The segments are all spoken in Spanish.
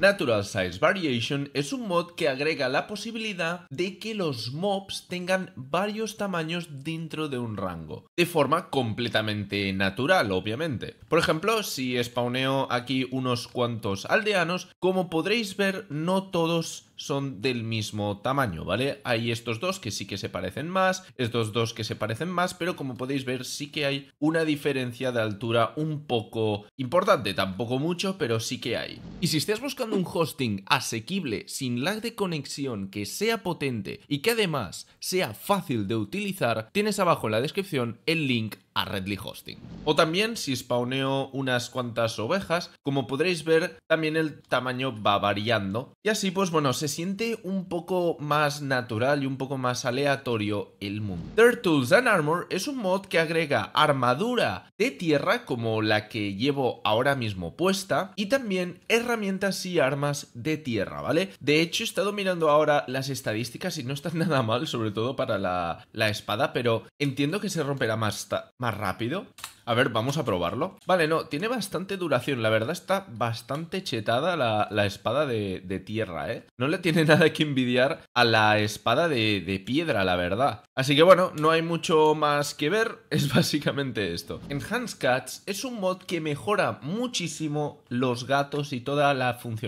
Natural Size Variation es un mod que agrega la posibilidad de que los mobs tengan varios tamaños dentro de un rango, de forma completamente natural, obviamente. Por ejemplo, si spawneo aquí unos cuantos aldeanos, como podréis ver, no todos son del mismo tamaño, ¿vale? Hay estos dos que sí que se parecen más, estos dos que se parecen más, pero como podéis ver sí que hay una diferencia de altura un poco importante, tampoco mucho, pero sí que hay. Y si estás buscando un hosting asequible, sin lag de conexión, que sea potente y que además sea fácil de utilizar, tienes abajo en la descripción el link a Redly Hosting. O también si spawneo unas cuantas ovejas, como podréis ver, también el tamaño va variando. Y así, pues bueno, se siente un poco más natural y un poco más aleatorio el mundo. Dirt Tools and Armor es un mod que agrega armadura de tierra, como la que llevo ahora mismo puesta, y también herramientas y armas de tierra, ¿vale? De hecho, he estado mirando ahora las estadísticas y no están nada mal, sobre todo para la, espada, pero entiendo que se romperá más, más rápido. A ver, vamos a probarlo. Vale, no, tiene bastante duración. La verdad está bastante chetada la, espada de, tierra, ¿eh? No le tiene nada que envidiar a la espada de, piedra, la verdad. Así que bueno, no hay mucho más que ver. Es básicamente esto. Hands Cats es un mod que mejora muchísimo los gatos y toda la función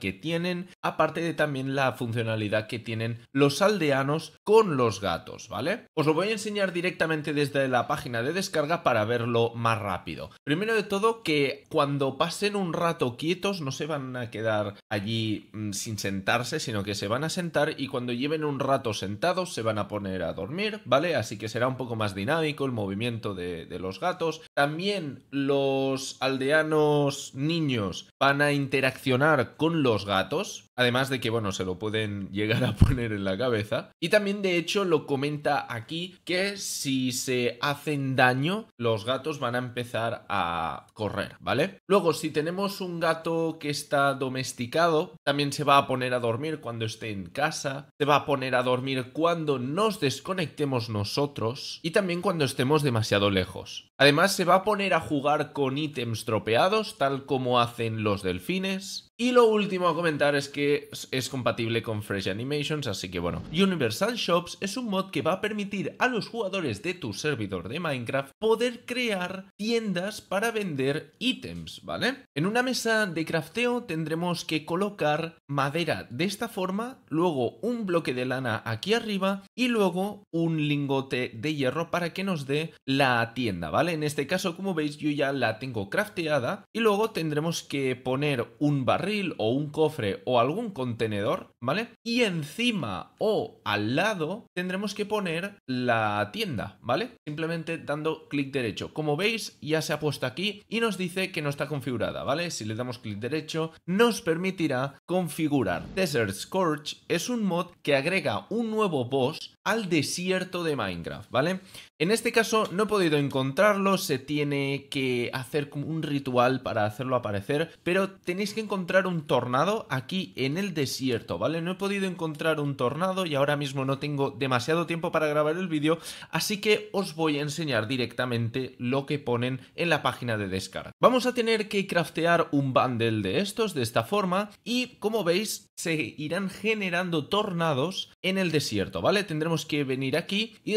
que tienen, aparte de también la funcionalidad que tienen los aldeanos con los gatos, ¿vale? Os lo voy a enseñar directamente desde la página de descarga para verlo más rápido. Primero de todo que cuando pasen un rato quietos no se van a quedar allí mm, sin sentarse, sino que se van a sentar y cuando lleven un rato sentados se van a poner a dormir, ¿vale? Así que será un poco más dinámico el movimiento de los gatos. También los aldeanos niños van a interaccionar con los gatos, además de que, bueno, se lo pueden llegar a poner en la cabeza. Y también, de hecho, lo comenta aquí que si se hacen daño, los gatos van a empezar a correr, ¿vale? Luego, si tenemos un gato que está domesticado, también se va a poner a dormir cuando esté en casa, se va a poner a dormir cuando nos desconectemos nosotros y también cuando estemos demasiado lejos. Además, se va a poner a jugar con ítems tropeados, tal como hacen los delfines, y lo último a comentar es que es compatible con Fresh Animations, así que bueno. Universal Shops es un mod que va a permitir a los jugadores de tu servidor de Minecraft poder crear tiendas para vender ítems, ¿vale? En una mesa de crafteo tendremos que colocar madera de esta forma, luego un bloque de lana aquí arriba y luego un lingote de hierro para que nos dé la tienda, ¿vale? En este caso, como veis, yo ya la tengo crafteada y luego tendremos que poner un barril o un cofre o algún contenedor, ¿vale? Y encima o al lado tendremos que poner la tienda, ¿vale? Simplemente dando clic derecho. Como veis, ya se ha puesto aquí y nos dice que no está configurada, ¿vale? Si le damos clic derecho, nos permitirá configurar. Desert Scorch es un mod que agrega un nuevo boss al desierto de Minecraft, ¿vale? En este caso no he podido encontrarlo, se tiene que hacer como un ritual para hacerlo aparecer, pero tenéis que encontrar un tornado aquí en el desierto, ¿vale? No he podido encontrar un tornado y ahora mismo no tengo demasiado tiempo para grabar el vídeo, así que os voy a enseñar directamente lo que ponen en la página de descarga. Vamos a tener que craftear un bundle de estos de esta forma y como veis se irán generando tornados en el desierto, ¿vale? Tendremos que venir aquí y,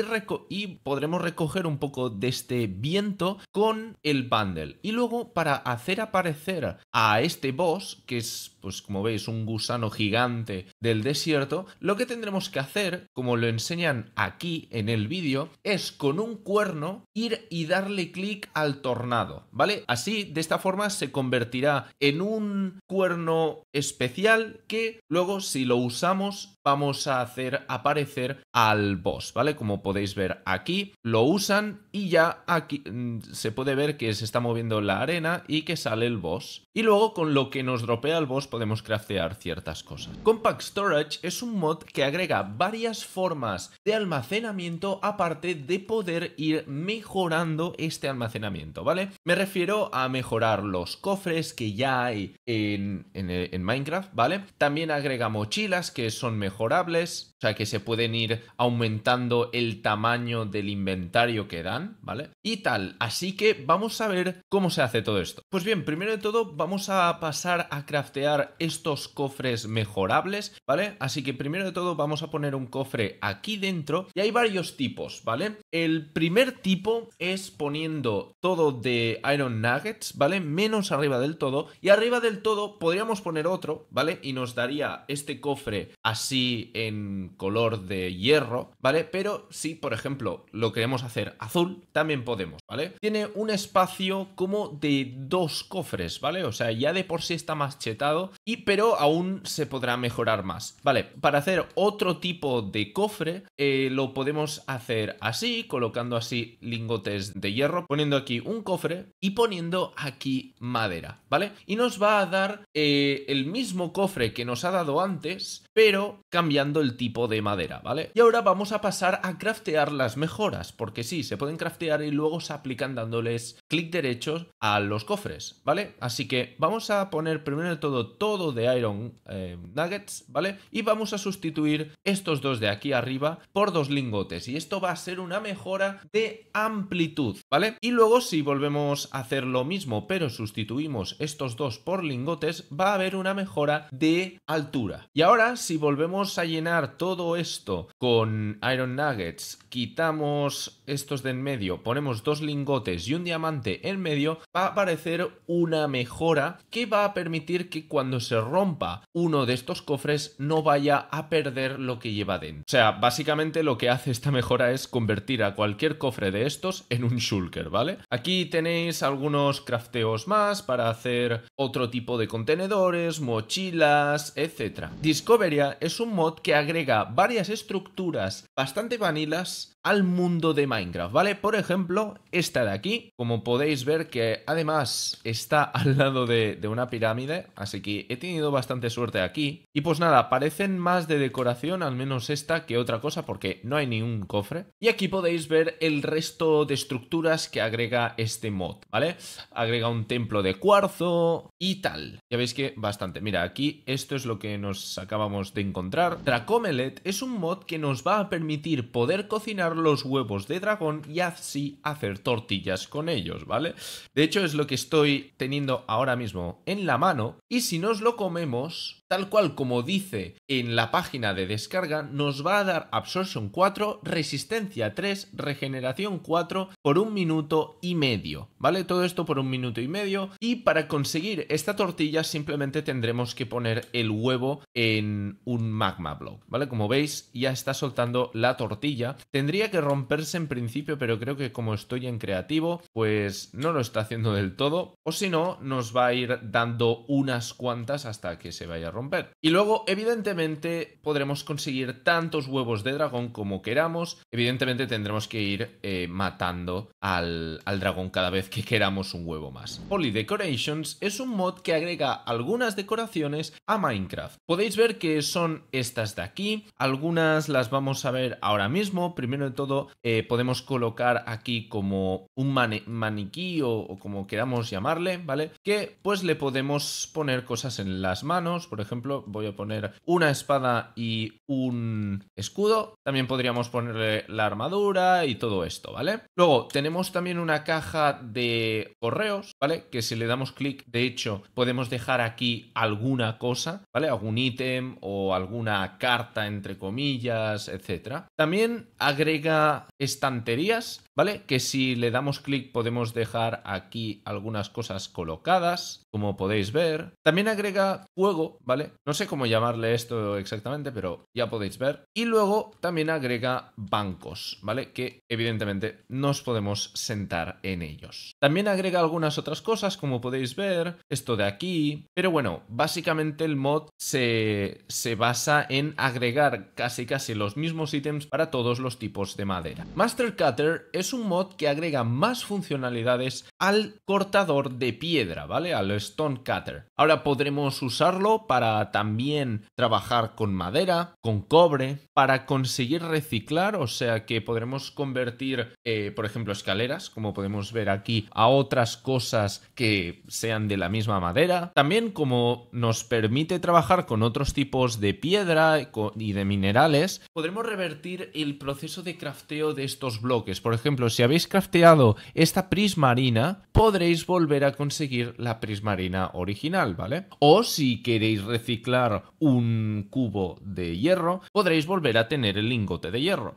y podremos recoger un poco de este viento con el bundle. Y luego para hacer aparecer a este boss que es, pues como veis, un gusano gigante del desierto, lo que tendremos que hacer, como lo enseñan aquí en el vídeo, es con un cuerno ir y darle clic al tornado, ¿vale? Así, de esta forma, se convertirá en un cuerno especial que luego, si lo usamos, vamos a hacer aparecer al boss, ¿vale? Como podéis ver aquí, lo usan y ya aquí mm, se puede ver que se está moviendo la arena y que sale el boss. Y luego con lo que nos al boss podemos craftear ciertas cosas. Compact Storage es un mod que agrega varias formas de almacenamiento aparte de poder ir mejorando este almacenamiento, ¿vale? Me refiero a mejorar los cofres que ya hay en, en Minecraft, ¿vale? También agrega mochilas que son mejorables, o sea que se pueden ir aumentando el tamaño del inventario que dan, ¿vale? Y tal, así que vamos a ver cómo se hace todo esto. Pues bien, primero de todo vamos a pasar a craftear estos cofres mejorables, ¿vale? Así que primero de todo vamos a poner un cofre aquí dentro y hay varios tipos, ¿vale? El primer tipo es poniendo todo de Iron Nuggets, ¿vale? Menos arriba del todo y arriba del todo podríamos poner otro, ¿vale? Y nos daría este cofre así en color de hierro, ¿vale? Pero si, por ejemplo, lo queremos hacer azul, también podemos, ¿vale? Tiene un espacio como de dos cofres, ¿vale? O sea, ya de por sí está más chetado, y pero aún se podrá mejorar más. Vale, para hacer otro tipo de cofre, eh, lo podemos hacer así, colocando así lingotes de hierro, poniendo aquí un cofre y poniendo aquí madera, ¿vale? Y nos va a dar eh, el mismo cofre que nos ha dado antes, pero cambiando el tipo de madera, ¿vale? Y ahora vamos a pasar a craftear las mejoras, porque sí, se pueden craftear y luego se aplican dándoles clic derecho a los cofres, ¿vale? Así que vamos a poner primero en el todo, todo de Iron eh, Nuggets, ¿vale? Y vamos a sustituir estos dos de aquí arriba por dos lingotes. Y esto va a ser una mejora de amplitud, ¿vale? Y luego si volvemos a hacer lo mismo, pero sustituimos estos dos por lingotes, va a haber una mejora de altura. Y ahora, si volvemos a llenar todo esto con Iron Nuggets, quitamos estos de en medio, ponemos dos lingotes y un diamante en medio, va a aparecer una mejora que va a permitir que cuando se rompa uno de estos cofres no vaya a perder lo que lleva dentro. O sea, básicamente lo que hace esta mejora es convertir a cualquier cofre de estos en un shulker, ¿vale? Aquí tenéis algunos crafteos más para hacer otro tipo de contenedores, mochilas, etc. Discoveria es un mod que agrega varias estructuras bastante vanilas al mundo de Minecraft, ¿vale? Por ejemplo, esta de aquí, como podéis ver que además está al lado de, una pirámide, así que he tenido bastante suerte aquí. Y pues nada, parecen más de decoración, al menos esta, que otra cosa, porque no hay ningún cofre. Y aquí podéis ver el resto de estructuras que agrega este mod, ¿vale? Agrega un templo de cuarzo y tal. Ya veis que bastante. Mira, aquí esto es lo que nos acabamos de encontrar. Dracomelet es un mod que nos va a permitir poder cocinar los huevos de dragón y así hacer tortillas con ellos, ¿vale? De hecho es lo que estoy teniendo ahora mismo en la mano y si nos lo comemos tal cual como dice en la página de descarga, nos va a dar absorción 4, resistencia 3, regeneración 4 por un minuto y medio, ¿vale? Todo esto por un minuto y medio. Y para conseguir esta tortilla simplemente tendremos que poner el huevo en un magma block, ¿vale? Como veis, ya está soltando la tortilla. Tendría que romperse en principio, pero creo que como estoy en creativo, pues no lo está haciendo del todo. O si no, nos va a ir dando unas cuantas hasta que se vaya rompiendo y luego, evidentemente, podremos conseguir tantos huevos de dragón como queramos. Evidentemente tendremos que ir eh, matando al, dragón cada vez que queramos un huevo más. Poly Decorations es un mod que agrega algunas decoraciones a Minecraft. Podéis ver que son estas de aquí. Algunas las vamos a ver ahora mismo. Primero de todo, eh, podemos colocar aquí como un maniquí o, o como queramos llamarle, ¿vale? Que pues le podemos poner cosas en las manos, por ejemplo ejemplo, voy a poner una espada y un escudo. También podríamos ponerle la armadura y todo esto, ¿vale? Luego tenemos también una caja de correos, ¿vale? Que si le damos clic, de hecho, podemos dejar aquí alguna cosa, ¿vale? Algún ítem o alguna carta, entre comillas, etcétera. También agrega estanterías, ¿vale? Que si le damos clic podemos dejar aquí algunas cosas colocadas, como podéis ver. También agrega fuego, ¿vale? No sé cómo llamarle esto exactamente, pero ya podéis ver. Y luego también agrega bancos, ¿vale? Que evidentemente nos podemos sentar en ellos. También agrega algunas otras cosas, como podéis ver, esto de aquí. Pero bueno, básicamente el mod se, se basa en agregar casi casi los mismos ítems para todos los tipos de madera. Master Cutter es un mod que agrega más funcionalidades al cortador de piedra, ¿vale? Al Stone Cutter. Ahora podremos usarlo para también trabajar con madera, con cobre, para conseguir reciclar, o sea que podremos convertir, eh, por ejemplo, escaleras, como podemos ver aquí, a otras cosas que sean de la misma madera. También como nos permite trabajar con otros tipos de piedra y de minerales, podremos revertir el proceso de crafteo de estos bloques. Por ejemplo, si habéis crafteado esta prismarina, podréis volver a conseguir la prismarina original, ¿vale? O si queréis reciclar reciclar un cubo de hierro, podréis volver a tener el lingote de hierro.